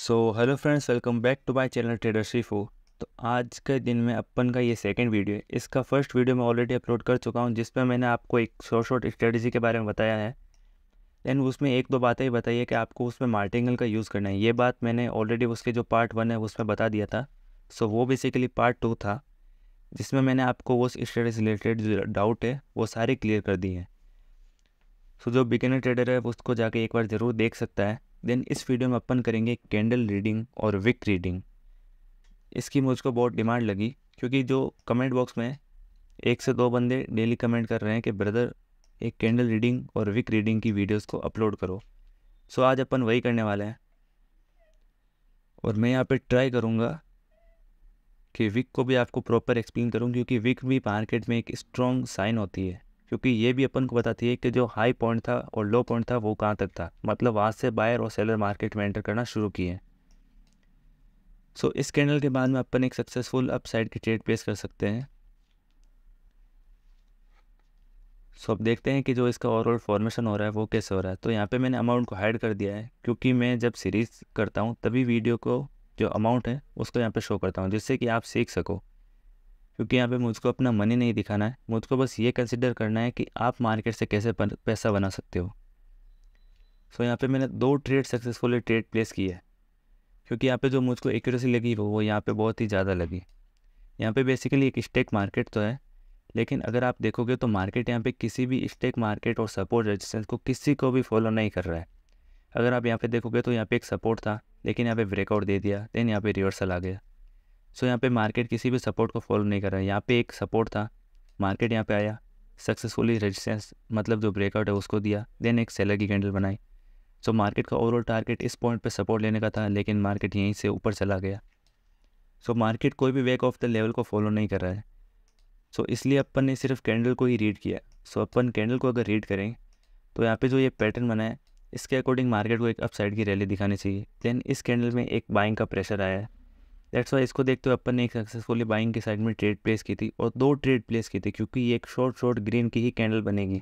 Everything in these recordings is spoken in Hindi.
So hello friends welcome back to my channel trader शिफो तो आज के दिन में अपन का ये सेकंड वीडियो है इसका फर्स्ट वीडियो मैं ऑलरेडी अपलोड कर चुका हूँ जिसमें मैंने आपको एक शॉर्ट शॉर्ट स्ट्रेटजी के बारे में बताया है दैन उसमें एक दो बातें बताई है कि आपको उसमें मार्टिंगल का यूज़ करना है ये बात मैंने ऑलरेडी उसके जो पार्ट वन है उसमें बता दिया था सो वो बेसिकली पार्ट टू था जिसमें मैंने आपको वो स्टडी से रिलेटेड जो डाउट है वो सारे क्लियर कर दिए हैं सो जो बिगिनर ट्रेडर है उसको जाके एक बार ज़रूर देख सकता है देन इस वीडियो में अपन करेंगे कैंडल रीडिंग और विक रीडिंग इसकी मुझको बहुत डिमांड लगी क्योंकि जो कमेंट बॉक्स में एक से दो बंदे डेली कमेंट कर रहे हैं कि ब्रदर एक कैंडल रीडिंग और विक रीडिंग की वीडियोस को अपलोड करो सो आज अपन वही करने वाले हैं और मैं यहाँ पे ट्राई करूँगा कि विक को भी आपको प्रॉपर एक्सप्लेन करूँ क्योंकि विक भी मार्केट में एक स्ट्रॉन्ग साइन होती है क्योंकि ये भी अपन को बताती है कि जो हाई पॉइंट था और लो पॉइंट था वो कहाँ तक था मतलब वहाँ से बायर और सेलर मार्केट में एंटर करना शुरू किए सो so, इस कैंडल के बाद में अपन एक सक्सेसफुल अपसाइड की ट्रेड पेश कर सकते हैं सो so, अब देखते हैं कि जो इसका ओवरऑल फॉर्मेशन हो रहा है वो कैसे हो रहा है तो यहाँ पे मैंने अमाउंट को हाइड कर दिया है क्योंकि मैं जब सीरीज़ करता हूँ तभी वीडियो को जो अमाउंट है उसको यहाँ पे शो करता हूँ जिससे कि आप सीख सको क्योंकि यहाँ पे मुझको अपना मनी नहीं दिखाना है मुझको बस ये कंसिडर करना है कि आप मार्केट से कैसे पैसा बना सकते हो सो so, यहाँ पे मैंने दो ट्रेड सक्सेसफुली ट्रेड प्लेस की है क्योंकि यहाँ पे जो मुझको एक्यूरेसी लगी वो वो यहाँ पर बहुत ही ज़्यादा लगी यहाँ पे बेसिकली एक स्टेक मार्केट तो है लेकिन अगर आप देखोगे तो मार्केट यहाँ पे किसी भी स्टेक मार्केट और सपोर्ट रेजिस्टेंस को किसी को भी फॉलो नहीं कर रहा है अगर आप यहाँ पे देखोगे तो यहाँ पे एक सपोर्ट था लेकिन यहाँ पे ब्रेकआउट दे दिया देन यहाँ पे रिवर्सल आ गया सो यहाँ पे मार्केट किसी भी सपोर्ट को फॉलो नहीं कर रहा है यहाँ पे एक सपोर्ट था मार्केट यहाँ पे आया सक्सेसफुली रेजिस्टेंस मतलब जो ब्रेकआउट है उसको दिया देन एक सेलर की कैंडल बनाई सो मार्केट का ओवरऑल टारगेट इस पॉइंट पे सपोर्ट लेने का था लेकिन मार्केट यहीं से ऊपर चला गया सो मार्केट कोई भी वेक ऑफ द लेवल को फॉलो नहीं कर रहा है सो इसलिए अपन ने सिर्फ कैंडल को ही रीड किया सो अपन कैंडल को अगर रीड करें तो यहाँ पे जो ये पैटर्न बना है इसके अकॉर्डिंग मार्केट को एक अपसाइड की रैली दिखानी चाहिए देन इस कैंडल में एक बाइंग का प्रेशर आया है दैट्स वाई इसको देखते हुए अपन ने एक सक्सेसफुली बाइंग के साइड में ट्रेड प्लेस की थी और दो ट्रेड प्लेस की थी क्योंकि ये एक शॉर्ट शॉर्ट ग्रीन की ही कैंडल बनेगी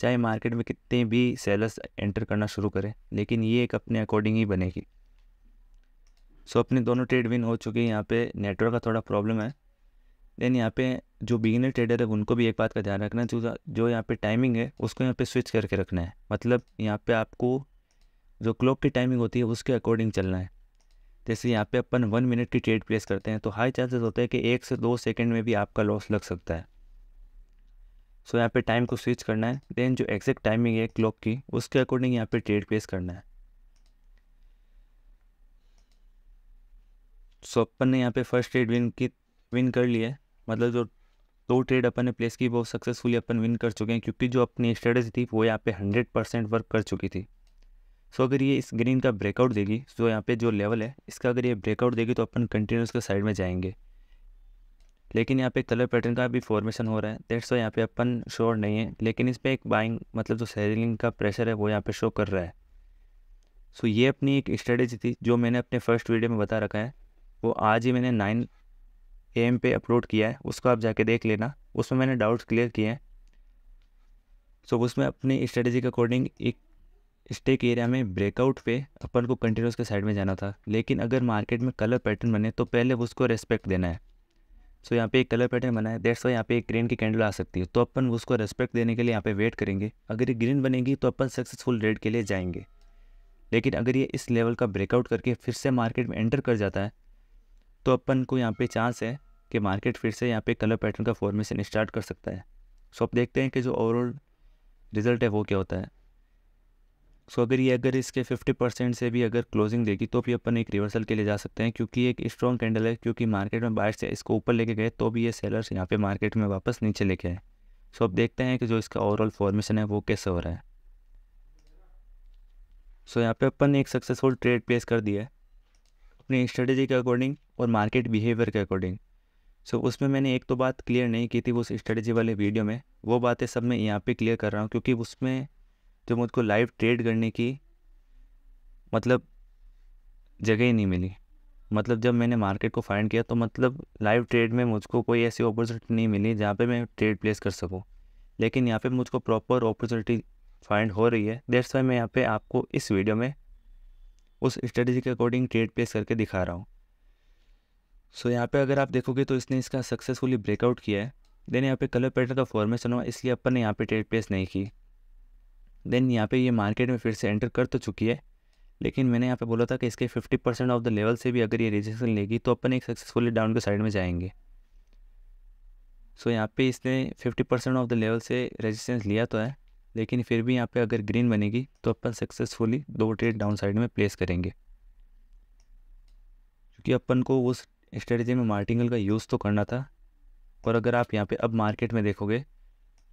चाहे मार्केट में कितने भी सेलर्स एंटर करना शुरू करें लेकिन ये एक अपने अकॉर्डिंग ही बनेगी सो so, अपने दोनों ट्रेड विन हो चुके हैं यहाँ पे नेटवर्क का थोड़ा प्रॉब्लम है देन यहाँ पे जो बिगिनर ट्रेडर है उनको भी एक बात का ध्यान रखना जो जो यहाँ पे टाइमिंग है उसको यहाँ पे स्विच करके रखना है मतलब यहाँ पे आपको जो क्लॉक की टाइमिंग होती है उसके अकॉर्डिंग चलना है जैसे यहाँ पे अपन वन मिनट की ट्रेड प्लेस करते हैं तो हाई चांसेस होते हैं कि एक से दो सेकेंड में भी आपका लॉस लग सकता है सो so, यहाँ पे टाइम को स्विच करना है देन जो एग्जैक्ट टाइमिंग है क्लॉक की उसके अकॉर्डिंग यहाँ पे ट्रेड प्लेस करना है सो so, अपन ने यहाँ पे फर्स्ट ट्रेड विन की विन कर लिया है मतलब जो दो ट्रेड अपन ने प्लेस की वो सक्सेसफुली अपन विन कर चुके हैं क्योंकि जो अपनी स्ट्रेटेजी थी वो यहाँ पे हंड्रेड परसेंट वर्क कर चुकी थी सो अगर ये इस ग्रीन का ब्रेकआउट देगी जो यहाँ पे जो लेवल है इसका अगर ये ब्रेकआउट देगी तो अपन कंटिन्यूस के साइड में जाएंगे लेकिन यहाँ पे कलर पैटर्न का भी फॉर्मेशन हो रहा है डेढ़ सौ यहाँ पे अपन शोर नहीं है लेकिन इस पर एक बाइंग मतलब जो सेलिंग का प्रेशर है वो यहाँ पे शो कर रहा है सो so, ये अपनी एक स्ट्रेटेजी थी जो मैंने अपने फर्स्ट वीडियो में बता रखा है वो आज ही मैंने नाइन ए एम पे अपलोड किया है उसको आप जाके देख लेना उसमें मैंने डाउट्स क्लियर किए हैं सो so, उसमें अपनी स्ट्रेटेजी के अकॉर्डिंग एक स्टेक एरिया में ब्रेकआउट पे अपन को कंटिन्यूस के साइड में जाना था लेकिन अगर मार्केट में कलर पैटर्न बने तो पहले उसको रेस्पेक्ट देना है सो so, यहाँ पे एक कलर पैटर्न बना है दैट्स वाई यहाँ पे एक ग्रीन की कैंडल आ सकती है तो अपन उसको रेस्पेक्ट देने के लिए यहाँ पे वेट करेंगे अगर ये ग्रीन बनेगी तो अपन सक्सेसफुल रेड के लिए जाएंगे लेकिन अगर ये इस लेवल का ब्रेकआउट करके फिर से मार्केट में एंटर कर जाता है तो अपन को यहाँ पे चांस है कि मार्केट फिर से यहाँ पे कलर पैटर्न का फॉर्मेशन स्टार्ट कर सकता है सो so, आप देखते हैं कि जो ओवरऑल रिजल्ट है वो क्या होता है सो अगर ये अगर इसके 50 परसेंट से भी अगर क्लोजिंग देगी तो भी अपन एक रिवर्सल के लिए जा सकते हैं क्योंकि एक स्ट्रॉन्ग कैंडल है क्योंकि मार्केट में बाहर से इसको ऊपर लेके गए तो भी ये सेलर्स यहाँ पे मार्केट में वापस नीचे लेके आए सो अब देखते हैं कि जो इसका ओवरऑल फॉर्मेशन है वो कैसे हो रहा है सो यहाँ पर अपन ने एक सक्सेसफुल ट्रेड प्लेस कर दिया है अपनी स्ट्रेटेजी के अकॉर्डिंग और मार्केट बिहेवियर के अकॉर्डिंग सो so, उसमें मैंने एक तो बात क्लियर नहीं की थी उस स्ट्रेटजी वाले वीडियो में वो बातें सब मैं यहाँ पे क्लियर कर रहा हूँ क्योंकि उसमें तो मुझको लाइव ट्रेड करने की मतलब जगह ही नहीं मिली मतलब जब मैंने मार्केट को फाइंड किया तो मतलब लाइव ट्रेड में मुझको कोई ऐसी अपॉर्चुनिटी नहीं मिली जहाँ पे मैं ट्रेड प्लेस कर सकूँ लेकिन यहाँ पे मुझको प्रॉपर अपॉर्चुनिटी फाइंड हो रही है दैट्स वाई मैं यहाँ पे आपको इस वीडियो में उस स्ट्रेटजी के अकॉर्डिंग ट्रेड प्लेस करके दिखा रहा हूँ सो so, यहाँ पे अगर आप देखोगे तो इसने इसका सक्सेसफुली ब्रेकआउट किया है देन यहाँ पे कलर पैटर्न का फॉर्मेशन हुआ इसलिए अपन ने यहाँ पे ट्रेड प्लेस नहीं की देन यहाँ पे ये मार्केट में फिर से एंटर कर तो चुकी है लेकिन मैंने यहाँ पे बोला था कि इसके 50 परसेंट ऑफ द लेवल से भी अगर ये रिजेक्शन लेगी तो अपन एक सक्सेसफुली डाउन के साइड में जाएंगे सो so, यहाँ पे इसने 50 परसेंट ऑफ द लेवल से रेजिस्टेंस लिया तो है लेकिन फिर भी यहाँ पे अगर ग्रीन बनेगी तो अपन सक्सेसफुली दो ट्रेड डाउन साइड में प्लेस करेंगे क्योंकि अपन को उस स्ट्रेटजी में मार्टिंगल का यूज़ तो करना था और अगर आप यहाँ पे अब मार्केट में देखोगे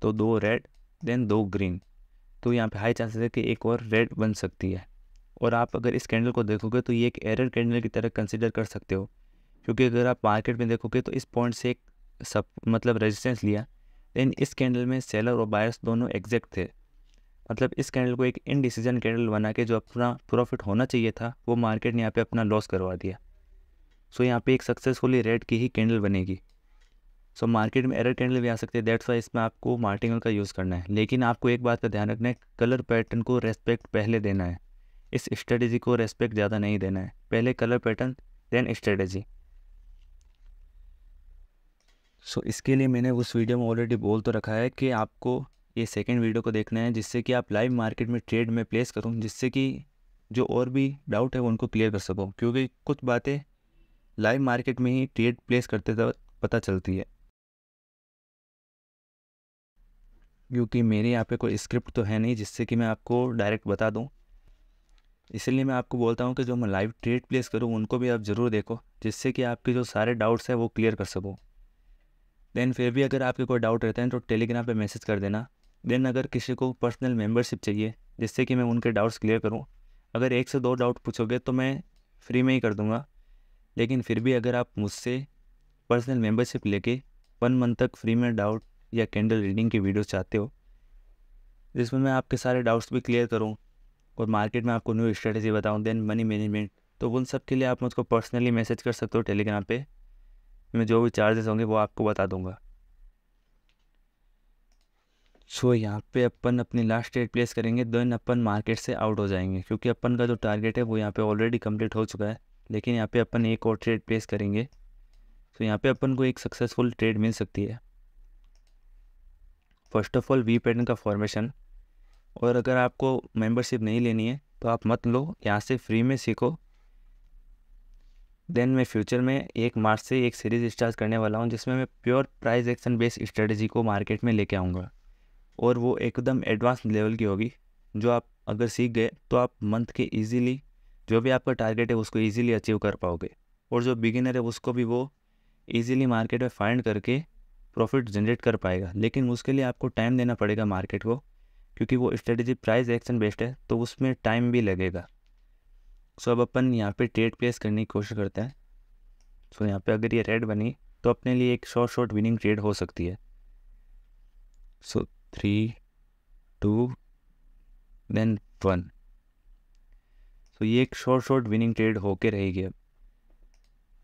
तो दो रेड देन दो ग्रीन तो यहाँ पे हाई चांसेस है कि एक और रेड बन सकती है और आप अगर इस कैंडल को देखोगे तो ये एक एरर कैंडल की तरह कंसिडर कर सकते हो क्योंकि अगर आप मार्केट में देखोगे तो इस पॉइंट से एक सब मतलब रेजिस्टेंस लिया लेकिन इस कैंडल में सेलर और बायर्स दोनों एग्जैक्ट थे मतलब इस कैंडल को एक इनडिसीजन कैंडल बना के जो अपना प्रॉफिट होना चाहिए था वो मार्केट ने यहाँ पे अपना लॉस करवा दिया सो यहाँ पे एक सक्सेसफुली रेड की ही कैंडल बनेगी सो मार्केट में एरर कैंडल भी आ सकते हैं दैट्स वाई इसमें आपको मार्टिंगल का यूज़ करना है लेकिन आपको एक बात का ध्यान रखना है कलर पैटर्न को रेस्पेक्ट पहले देना है इस स्ट्रेटेजी को रेस्पेक्ट ज़्यादा नहीं देना है पहले colour pattern then strategy so इसके लिए मैंने उस वीडियो में ऑलरेडी बोल तो रखा है कि आपको ये सेकेंड वीडियो को देखना है जिससे कि आप लाइव मार्केट में ट्रेड में प्लेस करूँ जिससे कि जो और भी डाउट है वो उनको क्लियर कर सको क्योंकि कुछ बातें लाइव मार्केट में ही ट्रेड प्लेस करते थे तो पता चलती है क्योंकि मेरे यहाँ पे कोई स्क्रिप्ट तो है नहीं जिससे कि मैं आपको डायरेक्ट बता दूँ इसीलिए मैं आपको बोलता हूँ कि जो मैं लाइव ट्रेड प्लेस करूँ उनको भी आप ज़रूर देखो जिससे कि आपके जो सारे डाउट्स हैं वो क्लियर कर सकूँ देन फिर भी अगर आपके कोई डाउट रहते हैं तो टेलीग्राम पर मैसेज कर देना देन अगर किसी को पर्सनल मेम्बरशिप चाहिए जिससे कि मैं उनके डाउट्स क्लियर करूँ अगर एक से दो डाउट पूछोगे तो मैं फ्री में ही कर दूँगा लेकिन फिर भी अगर आप मुझसे पर्सनल मेम्बरशिप लेके वन मंथ तक फ्री में डाउट या कैंडल रीडिंग की वीडियो चाहते हो जिसमें मैं आपके सारे डाउट्स भी क्लियर करूँ और मार्केट में आपको न्यू स्ट्रेटेजी बताऊँ देन मनी मैनेजमेंट तो उन सब के लिए आप मुझको पर्सनली मैसेज कर सकते हो टेलीग्राम पे मैं जो भी चार्जेस होंगे वो आपको बता दूंगा सो यहाँ पे अपन अपनी लास्ट डेट प्लेस करेंगे देन अपन मार्केट से आउट हो जाएंगे क्योंकि अपन का जो टारगेट है वो यहाँ पे ऑलरेडी कंप्लीट हो चुका है लेकिन यहाँ पे अपन एक और ट्रेड प्लेस करेंगे तो यहाँ पे अपन को एक सक्सेसफुल ट्रेड मिल सकती है first of all V pattern का फॉर्मेशन और अगर आपको मेंबरशिप नहीं लेनी है तो आप मत लो यहाँ से फ्री में सीखो देन मैं फ्यूचर में एक मार्च से एक सीरीज़ स्टार्ट करने वाला हूँ जिसमें मैं pure price action based strategy को मार्केट में लेके आऊँगा और वो एकदम एडवांस लेवल की होगी जो आप अगर सीख गए तो आप मंथ के इजीली जो भी आपका टारगेट है उसको इजीली अचीव कर पाओगे और जो बिगिनर है उसको भी वो इजीली मार्केट में फाइंड करके प्रॉफिट जनरेट कर पाएगा लेकिन उसके लिए आपको टाइम देना पड़ेगा मार्केट को क्योंकि वो स्ट्रेटेजी प्राइस एक्शन बेस्ड है तो उसमें टाइम भी लगेगा सो अब अपन यहाँ पे ट्रेड प्लेस करने की कोशिश करते हैं सो यहाँ पे अगर ये रेड बनी तो अपने लिए एक शॉर्ट शॉर्ट विनिंग ट्रेड हो सकती है so three two then one so ये एक शॉर्ट शॉर्ट विनिंग ट्रेड होके रहेगी अब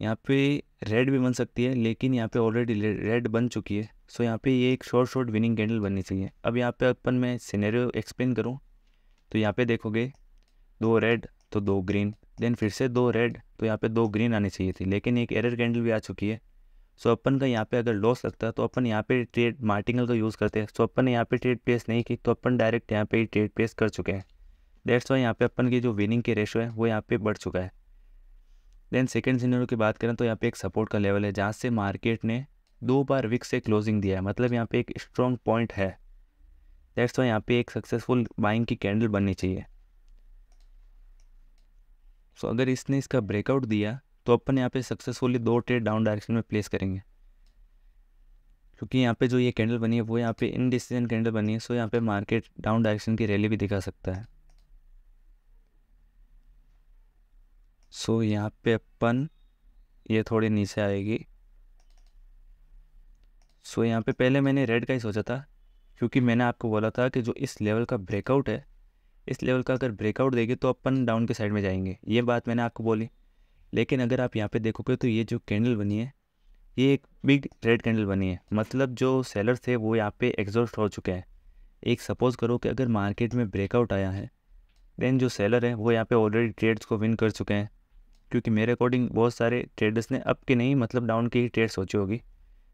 यहाँ पे रेड भी बन सकती है लेकिन यहाँ पे ऑलरेडी रेड बन चुकी है सो यहाँ पे ये एक शॉर्ट शॉर्ट विनिंग कैंडल बननी चाहिए अब यहाँ पे अपन मैं सिनेरियो एक्सप्लेन करूँ तो यहाँ पे देखोगे दो रेड तो दो ग्रीन देन फिर से दो रेड तो यहाँ पे दो ग्रीन आनी चाहिए थी लेकिन एक एरर कैंडल भी आ चुकी है सो अपन का यहाँ पे अगर लॉस लगता तो अपन यहाँ पर ट्रेड मार्टिंगल का यूज़ करते हैं सो अपन ने यहाँ पर ट्रेड प्लेस नहीं की तो अपन डायरेक्ट यहाँ ही ट्रेड प्लेस कर चुके हैं डेट्स वाई यहाँ पे अपन की जो विनिंग के रेशो है वो यहाँ पे बढ़ चुका है देन सेकेंड सिनेरियो की बात करें तो यहाँ पे एक सपोर्ट का लेवल है जहाँ से मार्केट ने दो बार विक से क्लोजिंग दिया है मतलब यहाँ पे एक स्ट्रॉन्ग पॉइंट है दैट्स वाई यहाँ पे एक सक्सेसफुल बाइंग की कैंडल बननी चाहिए सो so, अगर इसने इसका ब्रेकआउट दिया तो अपन यहाँ पे सक्सेसफुली दो ट्रेड डाउन डायरेक्शन में प्लेस करेंगे क्योंकि यहाँ पे जो ये कैंडल बनी है वो यहाँ पे इनडिसीजन कैंडल बनी है सो यहाँ पे मार्केट डाउन डायरेक्शन की रैली भी दिखा सकता है सो यहाँ पे अपन ये थोड़ी नीचे आएगी सो यहाँ पे पहले मैंने रेड का ही सोचा था क्योंकि मैंने आपको बोला था कि जो इस लेवल का ब्रेकआउट है इस लेवल का अगर ब्रेकआउट देगी तो अपन डाउन के साइड में जाएंगे ये बात मैंने आपको बोली लेकिन अगर आप यहाँ पे देखोगे तो ये जो कैंडल बनी है ये एक बिग रेड कैंडल बनी है मतलब जो सेलर थे वो यहाँ पे एग्जॉस्ट हो चुके हैं एक सपोज़ करो कि अगर मार्केट में ब्रेकआउट आया है देन जो सेलर है वो यहाँ पे ऑलरेडी ट्रेड्स को विन कर चुके हैं क्योंकि मेरे अकॉर्डिंग बहुत सारे ट्रेडर्स ने अप के नहीं मतलब डाउन की ही ट्रेड सोची होगी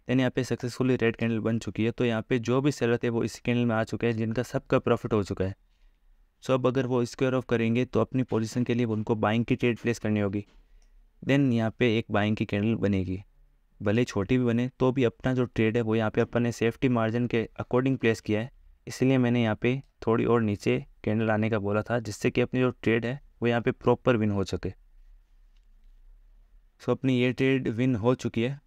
देन यहाँ पे सक्सेसफुली रेड कैंडल बन चुकी है तो यहाँ पे जो भी सेलर थे वो इस कैंडल में आ चुके हैं जिनका सबका प्रॉफिट हो चुका है सो अब अगर वो स्क्वायर ऑफ करेंगे तो अपनी पोजिशन के लिए उनको बाइंग की ट्रेड प्लेस करनी होगी देन यहाँ पर एक बाइंग की कैंडल बनेगी भले छोटी भी बने तो भी अपना जो ट्रेड है वो यहाँ पर अपन ने सेफ्टी मार्जिन के अकॉर्डिंग प्लेस किया है इसलिए मैंने यहाँ पे थोड़ी और नीचे कैंडल आने का बोला था जिससे कि अपनी जो ट्रेड है वो यहाँ पे प्रॉपर विन हो सके सो अपनी ये ट्रेड विन हो चुकी है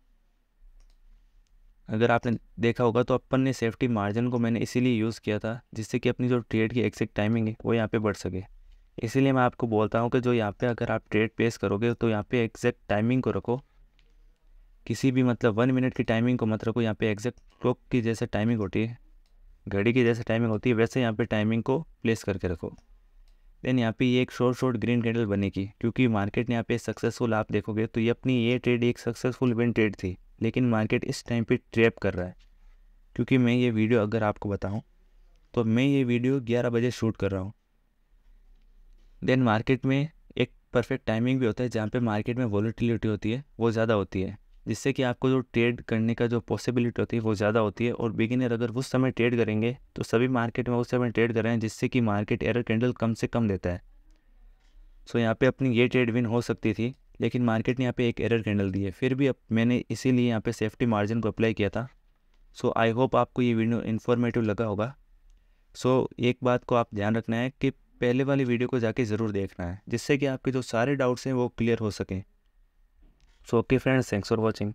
अगर आपने देखा होगा तो अपन ने सेफ्टी मार्जिन को मैंने इसीलिए यूज़ किया था जिससे कि अपनी जो ट्रेड की एक्जैक्ट टाइमिंग है वो यहाँ पे बढ़ सके इसीलिए मैं आपको बोलता हूँ कि जो यहाँ पे अगर आप ट्रेड पेस करोगे तो यहाँ पे एग्जैक्ट टाइमिंग को रखो किसी भी मतलब वन मिनट की टाइमिंग को मत रखो यहाँ पे एग्जैक्ट क्लॉक की जैसे टाइमिंग होती है घड़ी की जैसे टाइमिंग होती है वैसे यहाँ पे टाइमिंग को प्लेस करके रखो देन यहाँ पे ये एक शॉर्ट शॉर्ट ग्रीन कैंडल बनेगी क्योंकि मार्केट ने यहाँ पे सक्सेसफुल आप देखोगे तो ये अपनी ये ट्रेड एक सक्सेसफुल विन ट्रेड थी लेकिन मार्केट इस टाइम पे ट्रैप कर रहा है क्योंकि मैं ये वीडियो अगर आपको बताऊँ तो मैं ये वीडियो ग्यारह बजे शूट कर रहा हूँ देन मार्केट में एक परफेक्ट टाइमिंग भी होता है जहाँ पर मार्केट में वॉलीटिलिटी होती है वो ज़्यादा होती है जिससे कि आपको जो ट्रेड करने का जो पॉसिबिलिटी होती है वो ज़्यादा होती है और बिगिनर अगर उस समय ट्रेड करेंगे तो सभी मार्केट में उस समय ट्रेड कर रहे हैं जिससे कि मार्केट एरर कैंडल कम से कम देता है सो यहाँ पे अपनी ये ट्रेड विन हो सकती थी लेकिन मार्केट ने यहाँ पे एक एरर कैंडल दी है फिर भी अब मैंने इसीलिए यहाँ पर सेफ्टी मार्जिन को अप्लाई किया था सो आई होप आपको ये वीडियो इन्फॉर्मेटिव लगा होगा सो so, एक बात को आप ध्यान रखना है कि पहले वाली वीडियो को जाके ज़रूर देखना है जिससे कि आपके जो सारे डाउट्स हैं वो क्लियर हो सकें So okay friends, thanks for watching.